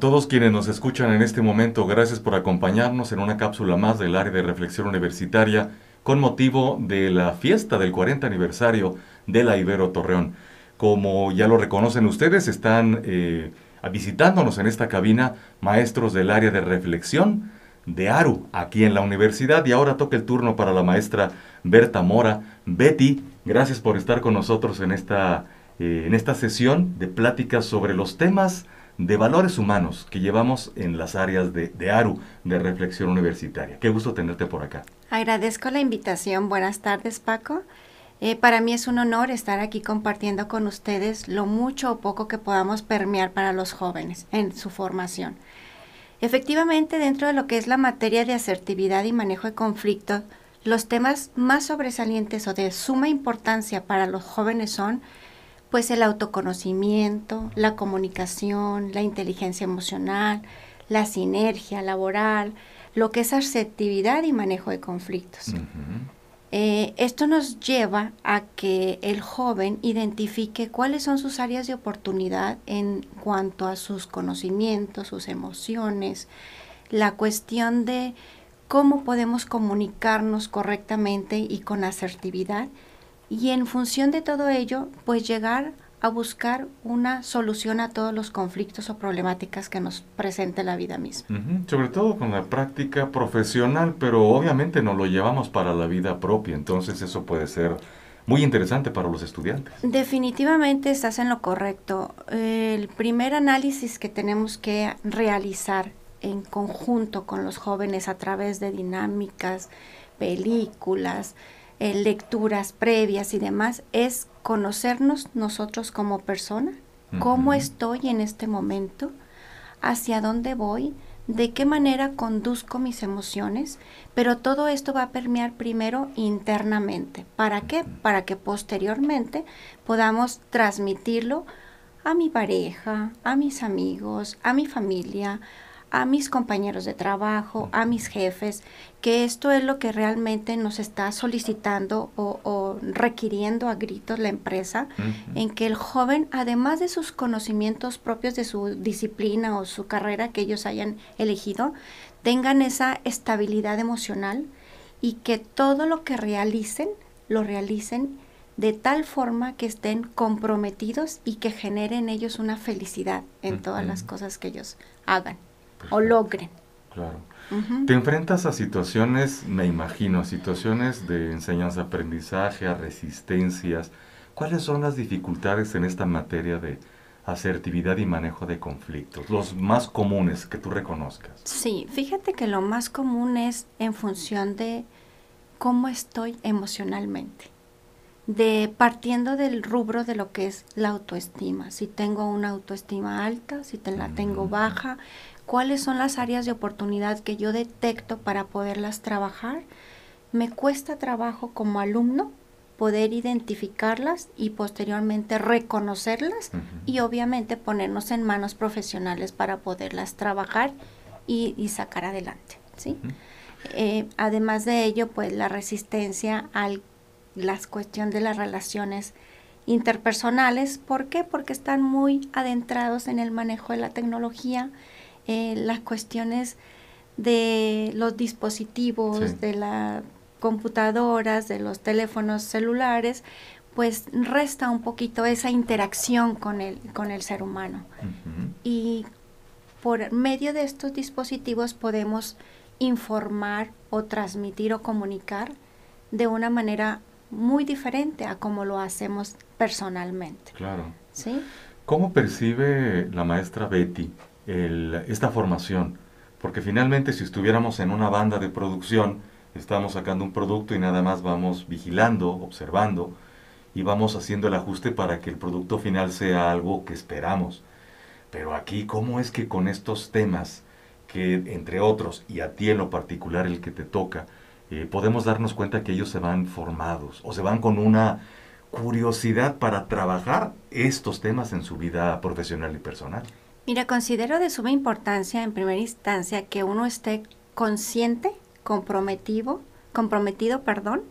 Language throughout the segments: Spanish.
todos quienes nos escuchan en este momento, gracias por acompañarnos en una cápsula más del área de reflexión universitaria con motivo de la fiesta del 40 aniversario de la Ibero Torreón. Como ya lo reconocen ustedes, están eh, visitándonos en esta cabina maestros del área de reflexión de ARU aquí en la universidad y ahora toca el turno para la maestra Berta Mora. Betty, gracias por estar con nosotros en esta, eh, en esta sesión de pláticas sobre los temas de valores humanos que llevamos en las áreas de, ARU, de reflexión universitaria. Qué gusto tenerte por acá. Agradezco la invitación. Buenas tardes, Paco. Eh, para mí es un honor estar aquí compartiendo con ustedes lo mucho o poco que podamos permear para los jóvenes en su formación. Efectivamente, dentro de lo que es la materia de asertividad y manejo de conflictos, los temas más sobresalientes o de suma importancia para los jóvenes son pues el autoconocimiento, la comunicación, la inteligencia emocional, la sinergia laboral, lo que es asertividad y manejo de conflictos. Eh, esto nos lleva a que el joven identifique cuáles son sus áreas de oportunidad en cuanto a sus conocimientos, sus emociones, la cuestión de cómo podemos comunicarnos correctamente y con asertividad y en función de todo ello, pues llegar a buscar una solución a todos los conflictos o problemáticas que nos presente la vida misma. Sobre todo con la práctica profesional, pero obviamente no lo llevamos para la vida propia, entonces eso puede ser muy interesante para los estudiantes. Definitivamente estás en lo correcto. El primer análisis que tenemos que realizar en conjunto con los jóvenes a través de dinámicas, películas, eh, lecturas previas y demás, es conocernos nosotros como persona, cómo estoy en este momento, hacia dónde voy, de qué manera conduzco mis emociones, pero todo esto va a permear primero internamente. ¿Para qué? Para que posteriormente podamos transmitirlo a mi pareja, a mis amigos, a mi familia, a mis compañeros de trabajo, a mis jefes, que esto es lo que realmente nos está solicitando o, requiriendo a gritos la empresa, en que el joven, además de sus conocimientos propios de su disciplina o su carrera que ellos hayan elegido, tengan esa estabilidad emocional y que todo lo que realicen, lo realicen de tal forma que estén comprometidos y que generen ellos una felicidad en todas las cosas que ellos hagan o logren. Claro. Te enfrentas a situaciones, me imagino, situaciones de enseñanza-aprendizaje, a resistencias. ¿Cuáles son las dificultades en esta materia de asertividad y manejo de conflictos? Los más comunes que tú reconozcas. Sí, fíjate que lo más común es en función de cómo estoy emocionalmente. De partiendo del rubro de lo que es la autoestima, si tengo una autoestima alta, si te la tengo baja, cuáles son las áreas de oportunidad que yo detecto para poderlas trabajar, me cuesta trabajo como alumno poder identificarlas y posteriormente reconocerlas y obviamente ponernos en manos profesionales para poderlas trabajar y, sacar adelante. Eh, además de ello, pues la resistencia a la cuestión de las relaciones interpersonales. ¿Por qué? Porque están muy adentrados en el manejo de la tecnología, eh, las cuestiones de los dispositivos, de las computadoras, de los teléfonos celulares, pues resta un poquito esa interacción con el, con el ser humano. Y por medio de estos dispositivos podemos informar o transmitir o comunicar de una manera muy diferente a como lo hacemos personalmente. Claro. ¿Sí? ¿Cómo percibe la maestra Betty esta formación, porque finalmente si estuviéramos en una banda de producción, estamos sacando un producto y nada más vamos vigilando, observando y vamos haciendo el ajuste para que el producto final sea algo que esperamos. Pero aquí, ¿cómo es que con estos temas, que entre otros, y a ti en lo particular el que te toca, eh, podemos darnos cuenta que ellos se van formados o se van con una curiosidad para trabajar estos temas en su vida profesional y personal? Mira, considero de suma importancia en primera instancia que uno esté consciente, comprometido, comprometido, perdón,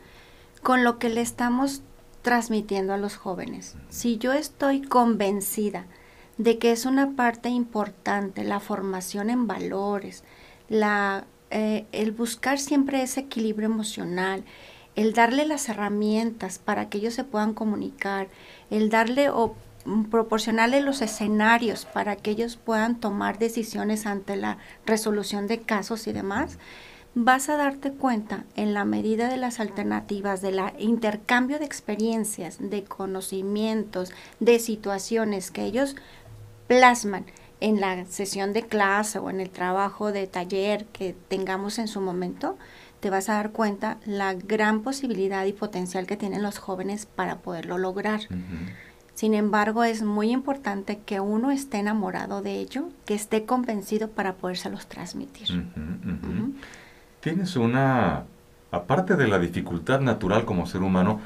con lo que le estamos transmitiendo a los jóvenes. Si yo estoy convencida de que es una parte importante la formación en valores, la, eh, el buscar siempre ese equilibrio emocional, el darle las herramientas para que ellos se puedan comunicar, el darle Mm, proporcionarles los escenarios para que ellos puedan tomar decisiones ante la resolución de casos y demás, vas a darte cuenta en la medida de las alternativas, del la intercambio de experiencias, de conocimientos, de situaciones que ellos plasman en la sesión de clase o en el trabajo de taller que tengamos en su momento, te vas a dar cuenta la gran posibilidad y potencial que tienen los jóvenes para poderlo lograr. Sin embargo, es muy importante que uno esté enamorado de ello, que esté convencido para podérselos transmitir. Tienes una, aparte de la dificultad natural como ser humano,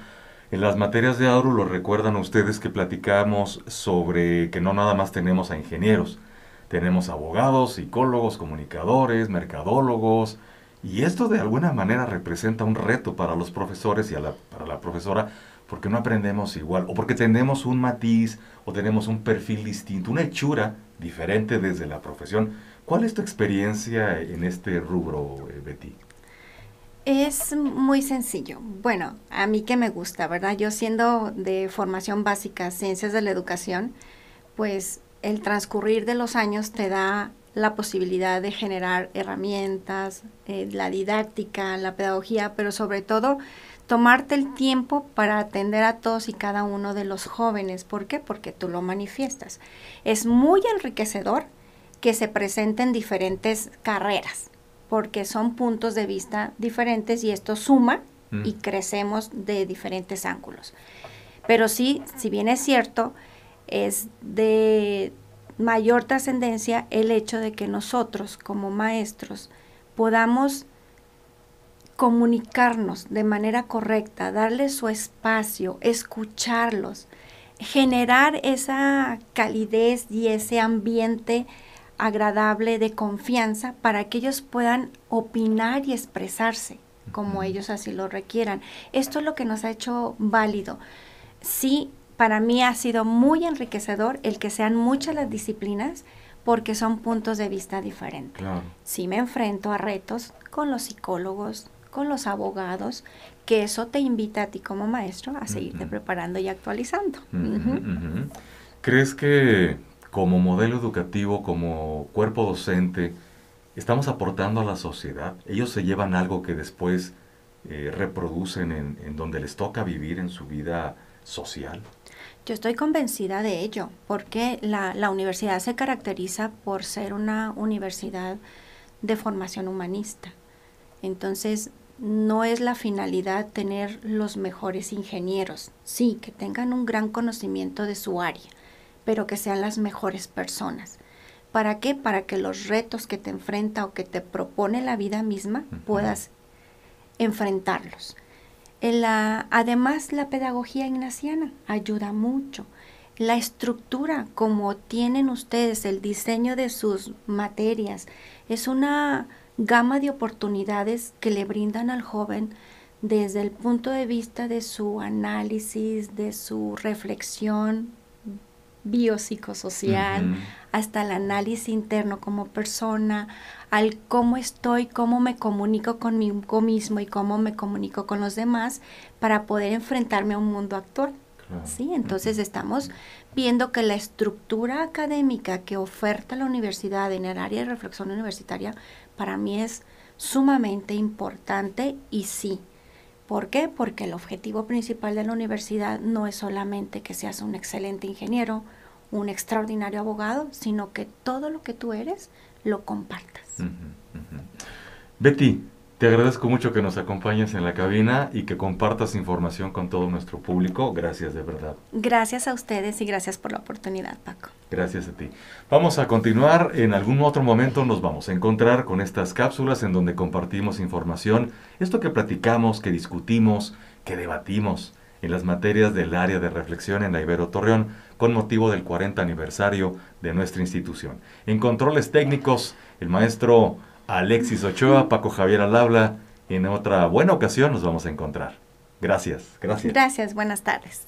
en las materias de Auro lo recuerdan ustedes que platicamos sobre que no nada más tenemos a ingenieros, tenemos abogados, psicólogos, comunicadores, mercadólogos, y esto de alguna manera representa un reto para los profesores y a la, para la profesora porque no aprendemos igual, o porque tenemos un matiz, o tenemos un perfil distinto, una hechura diferente desde la profesión. ¿Cuál es tu experiencia en este rubro, eh, Betty? Es muy sencillo. Bueno, a mí que me gusta, ¿verdad? Yo siendo de formación básica, ciencias de la educación, pues el transcurrir de los años te da la posibilidad de generar herramientas, eh, la didáctica, la pedagogía, pero sobre todo tomarte el tiempo para atender a todos y cada uno de los jóvenes. ¿Por qué? Porque tú lo manifiestas. Es muy enriquecedor que se presenten diferentes carreras, porque son puntos de vista diferentes y esto suma y mm. crecemos de diferentes ángulos. Pero sí, si bien es cierto, es de mayor trascendencia el hecho de que nosotros como maestros podamos comunicarnos de manera correcta, darles su espacio, escucharlos, generar esa calidez y ese ambiente agradable de confianza para que ellos puedan opinar y expresarse como ellos así lo requieran. Esto es lo que nos ha hecho válido. Sí, para mí ha sido muy enriquecedor el que sean muchas las disciplinas porque son puntos de vista diferentes. Si me enfrento a retos con los psicólogos, con los abogados, que eso te invita a ti como maestro a seguirte preparando y actualizando. ¿Crees que como modelo educativo, como cuerpo docente, estamos aportando a la sociedad? Ellos se llevan algo que después eh, reproducen en donde les toca vivir en su vida social. Yo estoy convencida de ello, porque la, universidad se caracteriza por ser una universidad de formación humanista. Entonces, no es la finalidad tener los mejores ingenieros, sí, que tengan un gran conocimiento de su área, pero que sean las mejores personas. ¿Para qué? Para que los retos que te enfrenta o que te propone la vida misma puedas enfrentarlos además, la pedagogía ignaciana ayuda mucho. La estructura, como tienen ustedes, el diseño de sus materias, es una gama de oportunidades que le brindan al joven desde el punto de vista de su análisis, de su reflexión, biopsicosocial, hasta el análisis interno como persona, al cómo estoy, cómo me comunico conmigo mismo y cómo me comunico con los demás para poder enfrentarme a un mundo actual. ¿sí? Entonces estamos viendo que la estructura académica que oferta la universidad en el área de reflexión universitaria para mí es sumamente importante y sí, ¿Por qué? Porque el objetivo principal de la universidad no es solamente que seas un excelente ingeniero, un extraordinario abogado, sino que todo lo que tú eres lo compartas. Betty, te agradezco mucho que nos acompañes en la cabina y que compartas información con todo nuestro público. Gracias de verdad. Gracias a ustedes y gracias por la oportunidad, Paco. Gracias a ti. Vamos a continuar. En algún otro momento nos vamos a encontrar con estas cápsulas en donde compartimos información, esto que platicamos, que discutimos, que debatimos en las materias del área de reflexión en la Ibero Torreón con motivo del 40 aniversario de nuestra institución. En controles técnicos, el maestro... Alexis Ochoa, Paco Javier Alabla. Y en otra buena ocasión nos vamos a encontrar. Gracias, gracias. Gracias, buenas tardes.